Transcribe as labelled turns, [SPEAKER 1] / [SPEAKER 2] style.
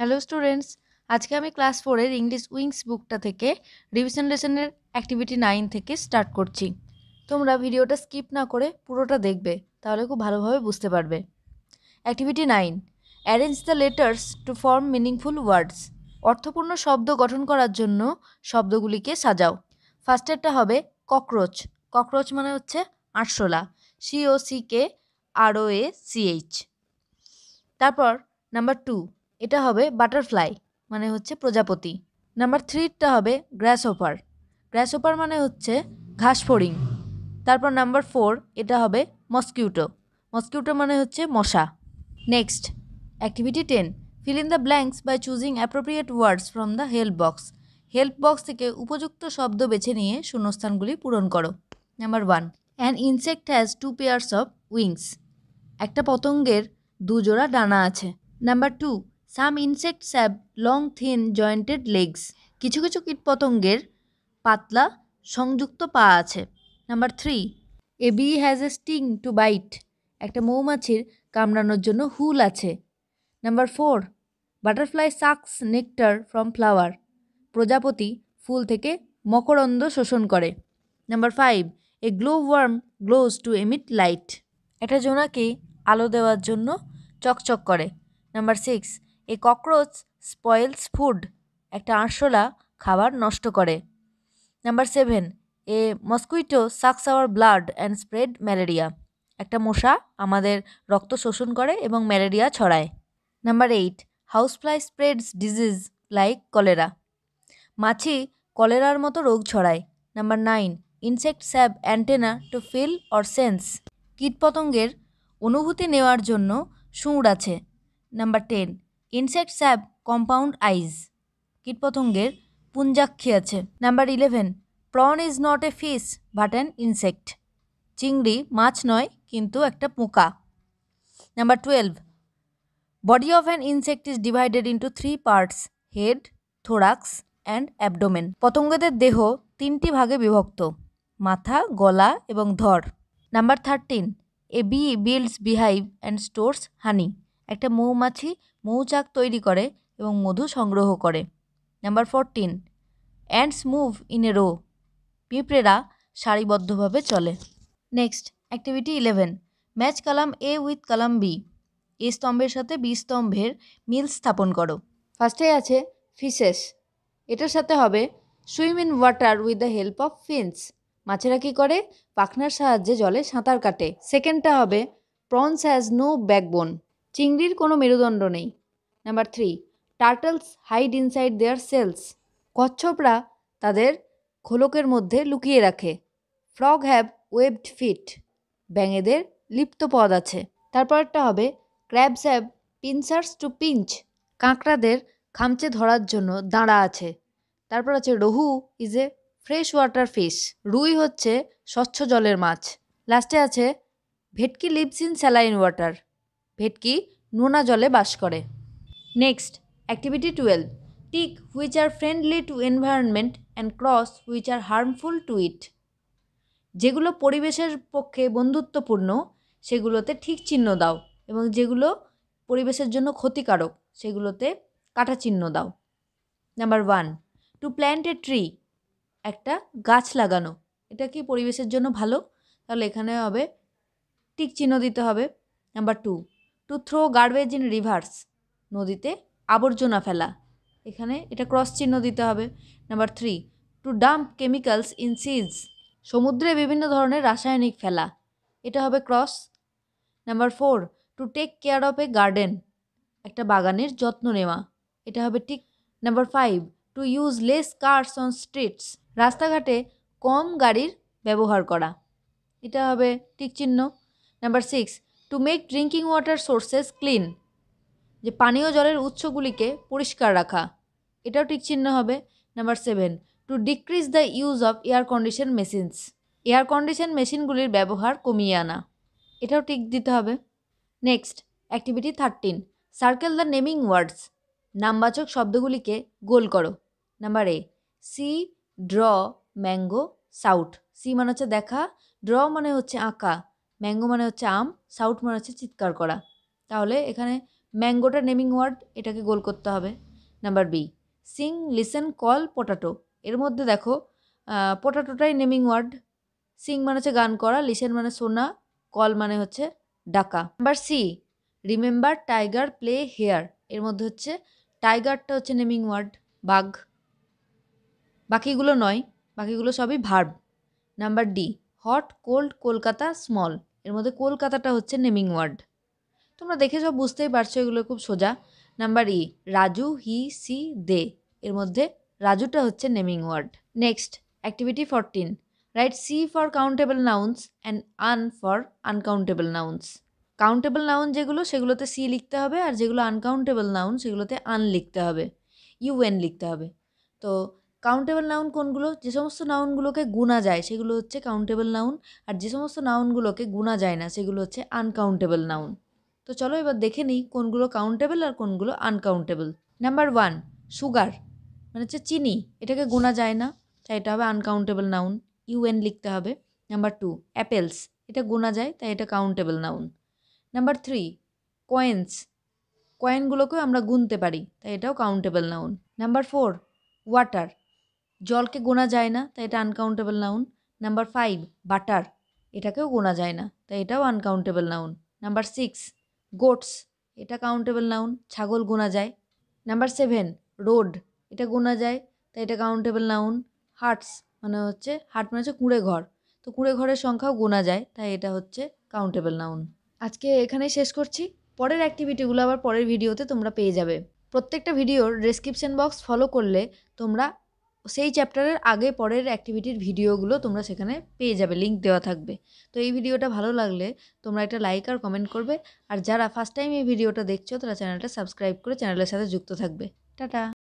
[SPEAKER 1] hello students আজকে আমি class ফোরের ইংলিশ উইংস বুকটা থেকে রিভিশন লেসনের অ্যাক্টিভিটি নাইন থেকে স্টার্ট করছি তোমরা ভিডিওটা স্কিপ না করে পুরোটা দেখবে তাহলে খুব ভালোভাবে বুঝতে পারবে activity nine arrange the letters to form meaningful words অর্থপূর্ণ শব্দ গঠন করার জন্য শব্দগুলিকে সাজাও ফার্স্টেরটা হবে ককরোচ ককরোচ মানে হচ্ছে আটশোলা C O C K R O A C H তারপর নাম্বার টু এটা হবে বাটারফ্লাই মানে হচ্ছে প্রজাপতি নাম্বার থ্রিটা হবে গ্র্যাস ওপার গ্র্যাস ওপার মানে হচ্ছে ঘাস ফড়িং তারপর নাম্বার ফোর এটা হবে মস্কিউটো মস্কিউটো মানে হচ্ছে মশা next activity ten fill in the blanks by choosing appropriate words from the help box help box থেকে উপযুক্ত শব্দ বেছে নিয়ে শূন্যস্থানগুলি পূরণ করো number one an insect has two pairs of wings একটা পতঙ্গের দুজোড়া ডানা আছে number two some insects have long thin jointed legs কিছু কিছু কীটপতঙ্গের পাতলা সংযুক্ত পা আছে number three a bee has a sting to bite একটা মৌমাছির কামড়ানোর জন্য হুল আছে number four butterfly sucks nectar from flower প্রজাপতি ফুল থেকে মকরন্দ শোষণ করে number five a glow worm glows to emit light এটা জোনাকে আলো দেওয়ার জন্য চকচক করে number six a cockroach spoils food একটা আরশোলা খাবার নষ্ট করে number seven a mosquito sucks our blood and spread malaria একটা মশা আমাদের রক্ত শোষণ করে এবং ম্যালেরিয়া ছড়ায় number eight housefly spreads disease like cholera মাছি কলেরার মতো রোগ ছড়ায় নাম্বার নাইন ইনসেক্ট স্যাব antenna to feel or sense কীটপতঙ্গের অনুভূতি নেওয়ার জন্য সুঁড় আছে number ten insects have compound eyes কীটপতঙ্গের পুঞ্জাক্ষী আছে number eleven prawn is not a fish but an insect চিংড়ি মাছ নয় কিন্তু একটা পোকা number twelve body of an insect is divided into three parts head thorax and abdomen পতঙ্গদের দেহ তিনটি ভাগে বিভক্ত মাথা গলা এবং ধর number thirteen a bee builds beehive and stores honey একটা মৌমাছি মৌচাক তৈরি করে এবং মধু সংগ্রহ করে number fourteen ants move in a row পিঁপড়েরা সারিবদ্ধভাবে চলে next activity eleven match column A with column B A স্তম্ভের সাথে বি স্তম্ভের মিল স্থাপন করো ফার্স্টে আছে ফিশেস এটার সাথে হবে swim in water with the help of fins মাছেরা কী করে পাখনার সাহায্যে জলে সাঁতার কাটে সেকেন্ডটা হবে প্রনস হ্যাজ নো ব্যাকবোন চিংড়ির কোনো মেরুদণ্ড নেই number three turtles hide inside their shells কচ্ছপরা তাদের খোলকের মধ্যে লুকিয়ে রাখে ফ্রগ হ্যাভ ওয়েবড ফিট ব্যাঙেদের লিপ্ত পদ আছে তারপরটা হবে crabs have pincers to pinch কাঁকড়াদের খামচে ধরার জন্য দাঁড়া আছে তারপর আছে rohu is a fresh water fish রুই হচ্ছে স্বচ্ছ জলের মাছ লাস্টে আছে ভেটকি লিভস ইন স্যালাইন ওয়াটার ভেটকি নোনা জলে বাস করে next activity twelve tick which are friendly to environment and cross which are harmful to it যেগুলো পরিবেশের পক্ষে বন্ধুত্বপূর্ণ সেগুলোতে ঠিক চিহ্ন দাও এবং যেগুলো পরিবেশের জন্য ক্ষতিকারক সেগুলোতে কাটা চিহ্ন দাও number one to plant a tree একটা গাছ লাগানো এটা কি পরিবেশের জন্য ভালো তাহলে এখানে হবে টিক চিহ্ন দিতে হবে number two to throw garbage in rivers নদীতে আবর্জনা ফেলা এখানে এটা ক্রস চিহ্ন দিতে হবে number three to dump chemicals in seas সমুদ্রে বিভিন্ন ধরনের রাসায়নিক ফেলা এটা হবে cross number four to take care of a garden একটা বাগানের যত্ন নেওয়া এটা হবে ঠিক number five to use less cars on streets রাস্তাঘাটে কম গাড়ির ব্যবহার করা এটা হবে টিক চিহ্ন number six to make drinking water sources clean যে পানীয় জলের উৎসগুলিকে পরিষ্কার রাখা এটাও ঠিক চিহ্ন হবে number seven to decrease the use of air condition machines air condition মেশিনগুলির ব্যবহার কমিয়ে আনা এটাও ঠিক দিতে হবে next activity thirteen circle the naming words নামবাচক শব্দগুলিকে গোল করো number A see draw mango shout see মানে হচ্ছে দেখা ড্র মানে হচ্ছে আঁকা ম্যাঙ্গো মানে হচ্ছে আম সাউট মানে হচ্ছে চিৎকার করা তাহলে এখানে ম্যাঙ্গোটা নেমিং ওয়ার্ড এটাকে গোল করতে হবে number B sing listen call potato এর মধ্যে দেখো পোটাটোটাই নেমিং ওয়ার্ড সিং মানে হচ্ছে গান করা লিসেন মানে সোনা কল মানে হচ্ছে ডাকা number C remember tiger play hare এর মধ্যে হচ্ছে টাইগারটা হচ্ছে নেমিং ওয়ার্ড বাঘ বাকিগুলো নয় বাকিগুলো সবই verb number D hot cold Kolkata small এর মধ্যে কলকাতাটা হচ্ছে নেমিং ওয়ার্ড তোমরা দেখে সব বুঝতেই পারছো এগুলো খুব সোজা number E e, Raju he see they এর মধ্যে রাজুটা হচ্ছে naming word next activity fourteen write C for countable nouns and U for uncountable nouns countable noun যেগুলো সেগুলোতে সি লিখতে হবে আর যেগুলো আনকাউন্টেবল নাউন সেগুলোতে আন লিখতে হবে ইউএন লিখতে হবে তো কাউন্টেবল নাউন কোনগুলো যে সমস্ত নাউনগুলোকে গুণা যায় সেগুলো হচ্ছে কাউন্টেবল নাউন আর যে সমস্ত নাউনগুলোকে গুণা যায় না সেগুলো হচ্ছে আনকাউন্টেবল নাউন তো চলো এবার দেখে নিই কোনগুলো কাউন্টেবল আর কোনগুলো আনকাউন্টেবল নাম্বার ওয়ান সুগার মানে হচ্ছে চিনি এটাকে গোনা যায় না তাই এটা হবে আনকাউন্টেবল নাউন ইউএন লিখতে হবে নাম্বার টু অ্যাপেলস এটা গোনা যায় তাই এটা countable noun number three coins কয়েনগুলোকেও আমরা গুনতে পারি তাই এটাও countable noun number four water জলকে গোনা যায় না তাই এটা uncountable noun number five butter এটাকেও গোনা যায় না তাই এটাও uncountable noun number six goats এটা কাউন্টেবল নাউন ছাগল গোনা যায় নাম্বার সেভেন রোড এটা গোনা যায় তাই এটা কাউন্টেবল নাউন হার্টস মানে হচ্ছে হার্ট মানে হচ্ছে কুঁড়ে ঘর তো কুঁড়ে ঘরের সংখ্যাও গোনা যায় তাই এটা হচ্ছে কাউন্টেবল নাউন আজকে এখানেই শেষ করছি পরের অ্যাক্টিভিটিগুলো আবার পরের ভিডিওতে তোমরা পেয়ে যাবে প্রত্যেকটা ভিডিওর ডেসক্রিপশন বক্স ফলো করলে তোমরা সেই চ্যাপ্টারের আগে পরের অ্যাক্টিভিটির ভিডিওগুলো তোমরা সেখানে পেয়ে যাবে লিঙ্ক দেওয়া থাকবে তো এই ভিডিওটা ভালো লাগলে তোমরা একটা লাইক আর কমেন্ট করবে আর যারা ফার্স্ট টাইম এই ভিডিওটা দেখছো তারা চ্যানেলটা সাবস্ক্রাইব করে চ্যানেলের সাথে যুক্ত থাকবে টাটা